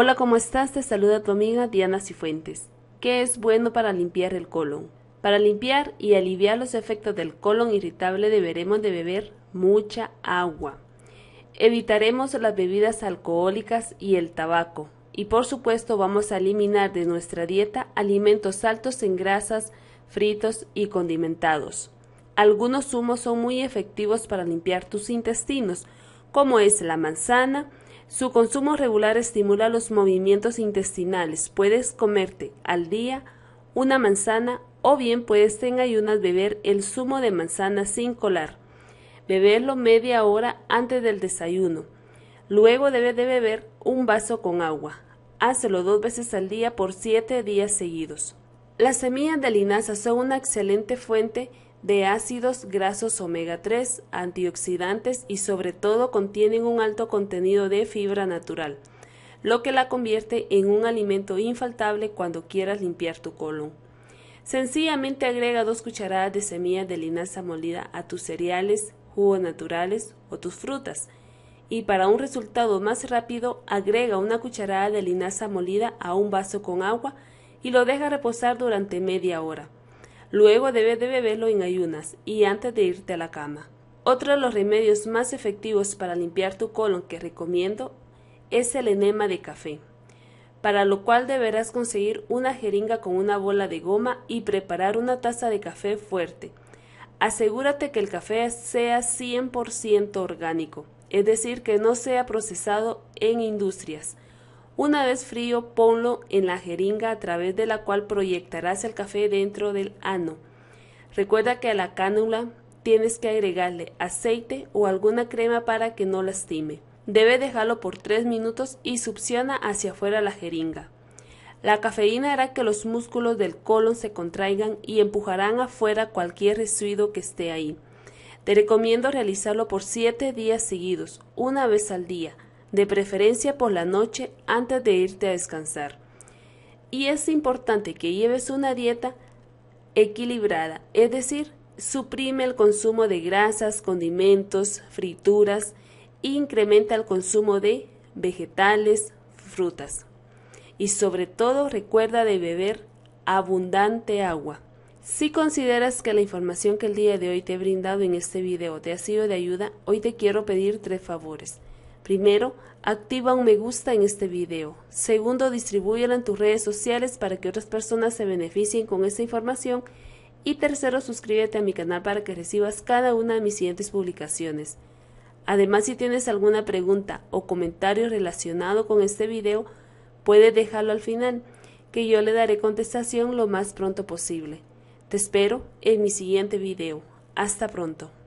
Hola, ¿cómo estás? Te saluda tu amiga Diana Cifuentes. ¿Qué es bueno para limpiar el colon? Para limpiar y aliviar los efectos del colon irritable deberemos de beber mucha agua. Evitaremos las bebidas alcohólicas y el tabaco. Y por supuesto vamos a eliminar de nuestra dieta alimentos altos en grasas, fritos y condimentados. Algunos zumos son muy efectivos para limpiar tus intestinos, como es la manzana, su consumo regular estimula los movimientos intestinales. Puedes comerte al día una manzana o bien puedes en ayunas beber el zumo de manzana sin colar. Beberlo media hora antes del desayuno. Luego debe de beber un vaso con agua. Hácelo dos veces al día por siete días seguidos. Las semillas de linaza son una excelente fuente de ácidos grasos omega 3, antioxidantes y sobre todo contienen un alto contenido de fibra natural, lo que la convierte en un alimento infaltable cuando quieras limpiar tu colon. Sencillamente agrega dos cucharadas de semillas de linaza molida a tus cereales, jugos naturales o tus frutas. Y para un resultado más rápido, agrega una cucharada de linaza molida a un vaso con agua y lo deja reposar durante media hora. Luego debes de beberlo en ayunas y antes de irte a la cama. Otro de los remedios más efectivos para limpiar tu colon que recomiendo es el enema de café, para lo cual deberás conseguir una jeringa con una bola de goma y preparar una taza de café fuerte. Asegúrate que el café sea 100% orgánico, es decir, que no sea procesado en industrias. Una vez frío, ponlo en la jeringa a través de la cual proyectarás el café dentro del ano. Recuerda que a la cánula tienes que agregarle aceite o alguna crema para que no lastime. Debe dejarlo por 3 minutos y succiona hacia afuera la jeringa. La cafeína hará que los músculos del colon se contraigan y empujarán afuera cualquier residuo que esté ahí. Te recomiendo realizarlo por siete días seguidos, una vez al día de preferencia por la noche antes de irte a descansar. Y es importante que lleves una dieta equilibrada, es decir, suprime el consumo de grasas, condimentos, frituras e incrementa el consumo de vegetales, frutas. Y sobre todo recuerda de beber abundante agua. Si consideras que la información que el día de hoy te he brindado en este video te ha sido de ayuda, hoy te quiero pedir tres favores. Primero, activa un me gusta en este video. Segundo, distribúyelo en tus redes sociales para que otras personas se beneficien con esta información. Y tercero, suscríbete a mi canal para que recibas cada una de mis siguientes publicaciones. Además, si tienes alguna pregunta o comentario relacionado con este video, puedes dejarlo al final, que yo le daré contestación lo más pronto posible. Te espero en mi siguiente video. Hasta pronto.